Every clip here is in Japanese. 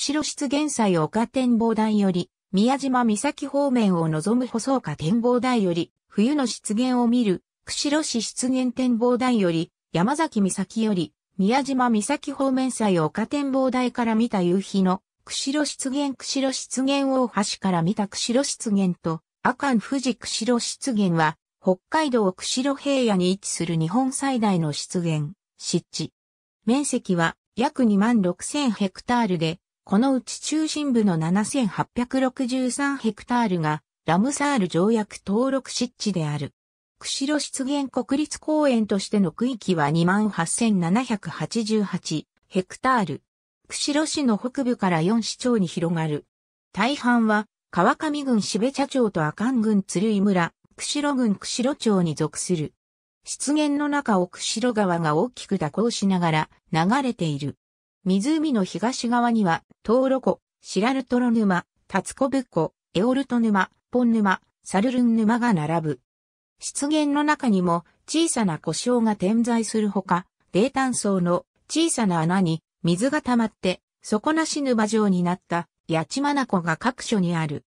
釧路湿原祭丘展望台より、宮島岬方面を望む細岡展望台より、冬の湿原を見る、釧路市湿原展望台より、山崎岬より、宮島岬方面祭丘展望台から見た夕日の、釧路湿原釧路湿原大橋から見た釧路湿原と、阿寒富士釧路湿原は、北海道釧路平野に位置する日本最大の湿原、湿地。面積は約2万6千ヘクタールで、このうち中心部の7863ヘクタールがラムサール条約登録湿地である。釧路湿原国立公園としての区域は28,788ヘクタール。釧路市の北部から4市町に広がる。大半は川上郡標茶町と阿寒郡鶴居村、釧路郡釧路町に属する。湿原の中を釧路川が大きく蛇行しながら流れている。湖の東側には、トーロ湖、シラルトロ沼、タツコブ湖、エオルト沼、ポン沼、サルルン沼が並ぶ。湿原の中にも小さな故障が点在するほか、泥炭層の小さな穴に水が溜まって、底なし沼状になった八千湖が各所にある。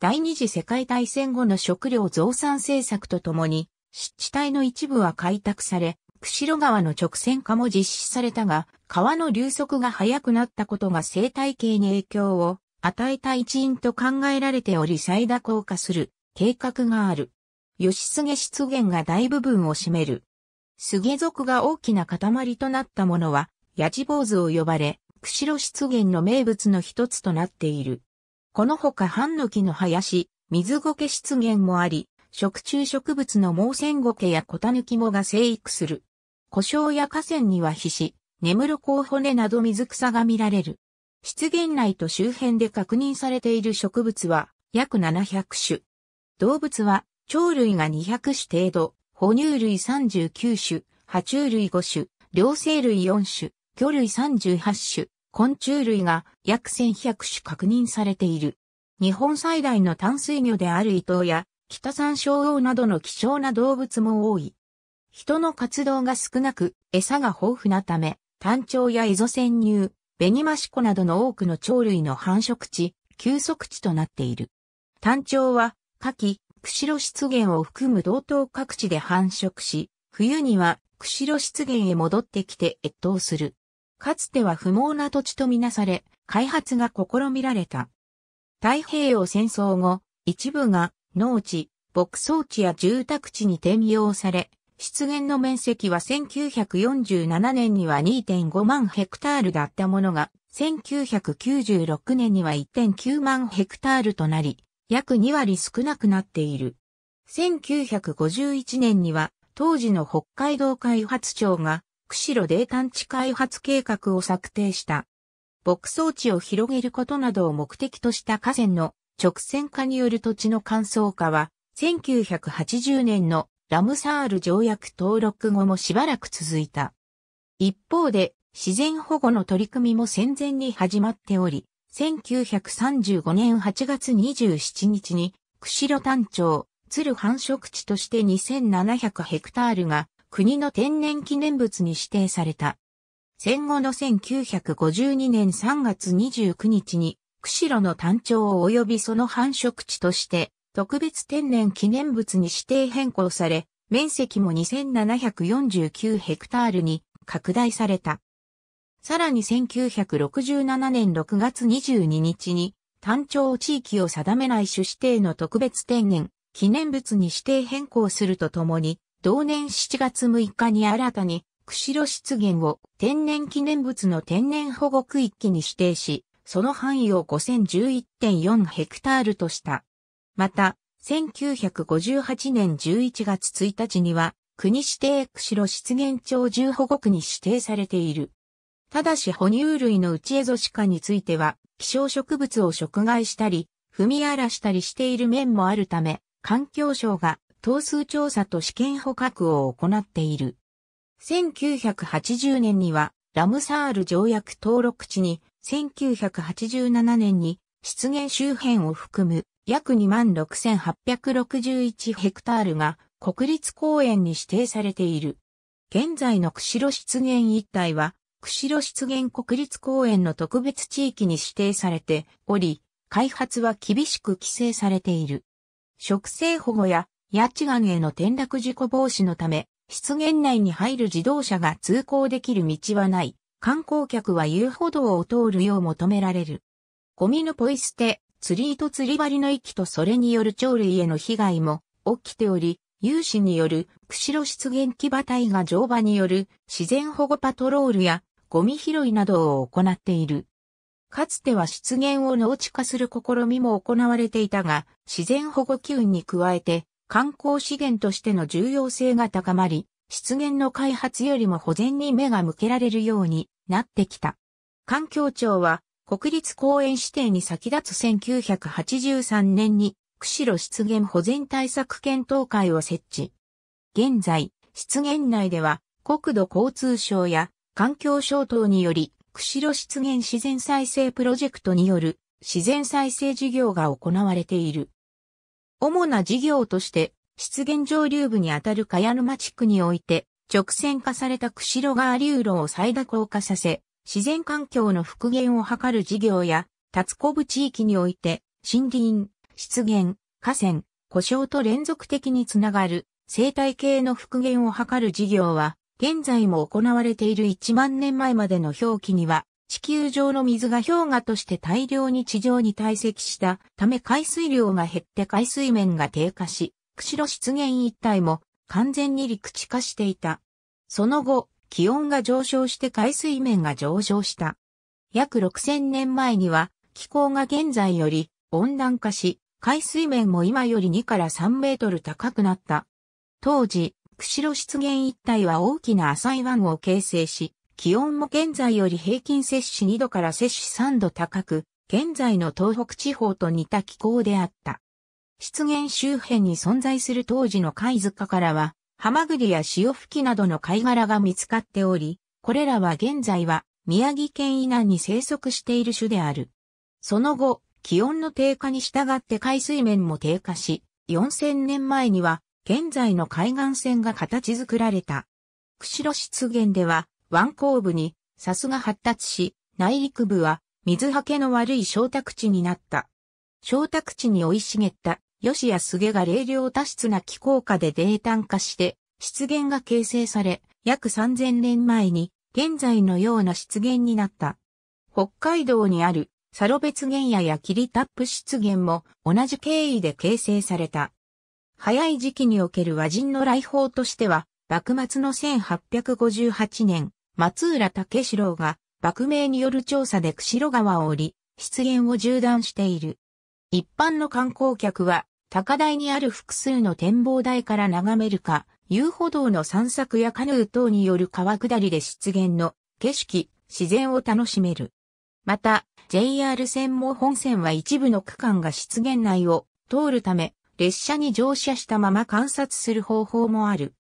第二次世界大戦後の食料増産政策とともに、湿地帯の一部は開拓され、釧路川の直線化も実施されたが、川の流速が速くなったことが生態系に影響を与えた一因と考えられており最大効果する計画がある。吉菅湿原が大部分を占める。菅族が大きな塊となったものは、ヤチ坊主を呼ばれ、釧路湿原の名物の一つとなっている。このほかハンノキの林、水苔湿原もあり、食虫植物の毛線苔やコタヌキモが生育する。故障や河川には皮脂、根室港骨など水草が見られる。湿原内と周辺で確認されている植物は約700種。動物は鳥類が200種程度、哺乳類39種、爬虫類5種、両生類4種、魚類38種、昆虫類が約1100種確認されている。日本最大の淡水魚である伊藤や北山椒王などの希少な動物も多い。人の活動が少なく、餌が豊富なため、単調やエゾ潜入、ベニマシコなどの多くの鳥類の繁殖地、休息地となっている。単調は、夏季、釧路湿原を含む道東各地で繁殖し、冬には釧路湿原へ戻ってきて越冬する。かつては不毛な土地とみなされ、開発が試みられた。太平洋戦争後、一部が農地、牧草地や住宅地に転用され、湿原の面積は1947年には2.5万ヘクタールだったものが、1996年には1.9万ヘクタールとなり、約2割少なくなっている。1951年には、当時の北海道開発庁が、釧路泥炭地開発計画を策定した。牧草地を広げることなどを目的とした河川の直線化による土地の乾燥化は、1980年のラムサール条約登録後もしばらく続いた。一方で、自然保護の取り組みも戦前に始まっており、1935年8月27日に、釧路単調、鶴繁殖地として2700ヘクタールが国の天然記念物に指定された。戦後の1952年3月29日に、釧路の単調及びその繁殖地として特別天然記念物に指定変更され、面積も2749ヘクタールに拡大された。さらに1967年6月22日に、単調地域を定めない種指定の特別天然、記念物に指定変更するとともに、同年7月6日に新たに、釧路湿原を天然記念物の天然保護区域に指定し、その範囲を5011.4ヘクタールとした。また、1958年11月1日には、国指定釧路湿原鳥獣保護区に指定されている。ただし哺乳類のうちエゾシカについては、希少植物を食害したり、踏み荒らしたりしている面もあるため、環境省が頭数調査と試験捕獲を行っている。1980年には、ラムサール条約登録地に、1987年に、湿原周辺を含む約26,861ヘクタールが国立公園に指定されている。現在の釧路湿原一帯は、釧路湿原国立公園の特別地域に指定されており、開発は厳しく規制されている。植生保護や八千岩への転落事故防止のため、湿原内に入る自動車が通行できる道はない。観光客は遊歩道を通るよう求められる。ゴミのポイ捨て、釣り糸釣り針の域とそれによる鳥類への被害も起きており、有志による釧路出現騎馬隊が乗馬による自然保護パトロールやゴミ拾いなどを行っている。かつては出現を農地化する試みも行われていたが、自然保護機運に加えて観光資源としての重要性が高まり、出現の開発よりも保全に目が向けられるようになってきた。環境庁は国立公園指定に先立つ1983年に、釧路湿原保全対策検討会を設置。現在、湿原内では、国土交通省や環境省等により、釧路湿原自然再生プロジェクトによる自然再生事業が行われている。主な事業として、湿原上流部にあたる茅沼地区において、直線化された釧路川流路を再蛇行化させ、自然環境の復元を図る事業や、達子部地域において、森林、湿原、河川、故障と連続的につながる生態系の復元を図る事業は、現在も行われている1万年前までの表記には、地球上の水が氷河として大量に地上に堆積したため海水量が減って海水面が低下し、釧路湿原一帯も完全に陸地化していた。その後、気温が上昇して海水面が上昇した。約6000年前には気候が現在より温暖化し、海水面も今より2から3メートル高くなった。当時、釧路湿原一帯は大きな浅い湾を形成し、気温も現在より平均摂氏2度から摂氏3度高く、現在の東北地方と似た気候であった。湿原周辺に存在する当時の貝塚からは、ハマグリや潮吹きなどの貝殻が見つかっており、これらは現在は宮城県以南に生息している種である。その後、気温の低下に従って海水面も低下し、4000年前には現在の海岸線が形作られた。釧路湿原では湾口部に砂州が発達し、内陸部は水はけの悪い小宅地になった。小宅地に生い茂った吉や菅が冷量多湿な気候下で泥炭化して、湿原が形成され、約3000年前に、現在のような湿原になった。北海道にある、サロベツ原野やキリタップ湿原も同じ経緯で形成された。早い時期における和人の来訪としては、幕末の1858年、松浦武四郎が、幕名による調査で釧路川を降り、湿原を縦断している。一般の観光客は、高台にある複数の展望台から眺めるか、遊歩道の散策やカヌー等による川下りで出現の景色、自然を楽しめる。また、JR 線も本線は一部の区間が湿原内を通るため、列車に乗車したまま観察する方法もある。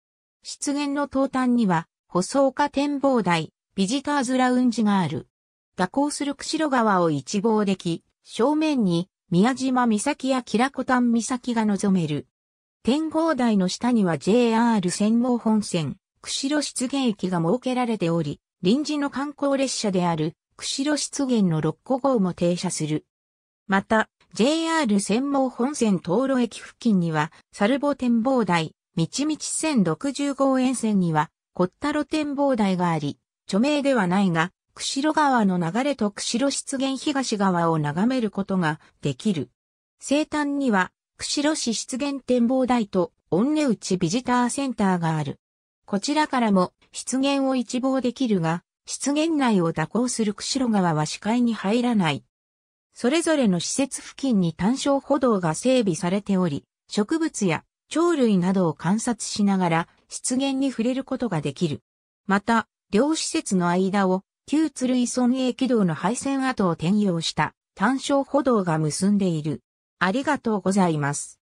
湿原の東端には、細岡展望台、ビジターズラウンジがある。蛇行する釧路川を一望でき、正面に宮島岬やキラコタン岬が望める。天望台の下には JR 専門本線、釧路湿原駅が設けられており、臨時の観光列車である釧路湿原の6個号も停車する。また、JR 専門本線道路駅付近には、サルボ展望台、道道線60号沿線には、コッタロ展望台があり、著名ではないが、釧路川の流れと釧路湿原東側を眺めることができる。西端には、釧路市湿原展望台と、御根内ビジターセンターがある。こちらからも湿原を一望できるが、湿原内を蛇行する釧路川は視界に入らない。それぞれの施設付近に単焦歩道が整備されており、植物や鳥類などを観察しながら湿原に触れることができる。また、両施設の間を旧鶴居村営軌道の廃線跡を転用した単焦歩道が結んでいる。ありがとうございます。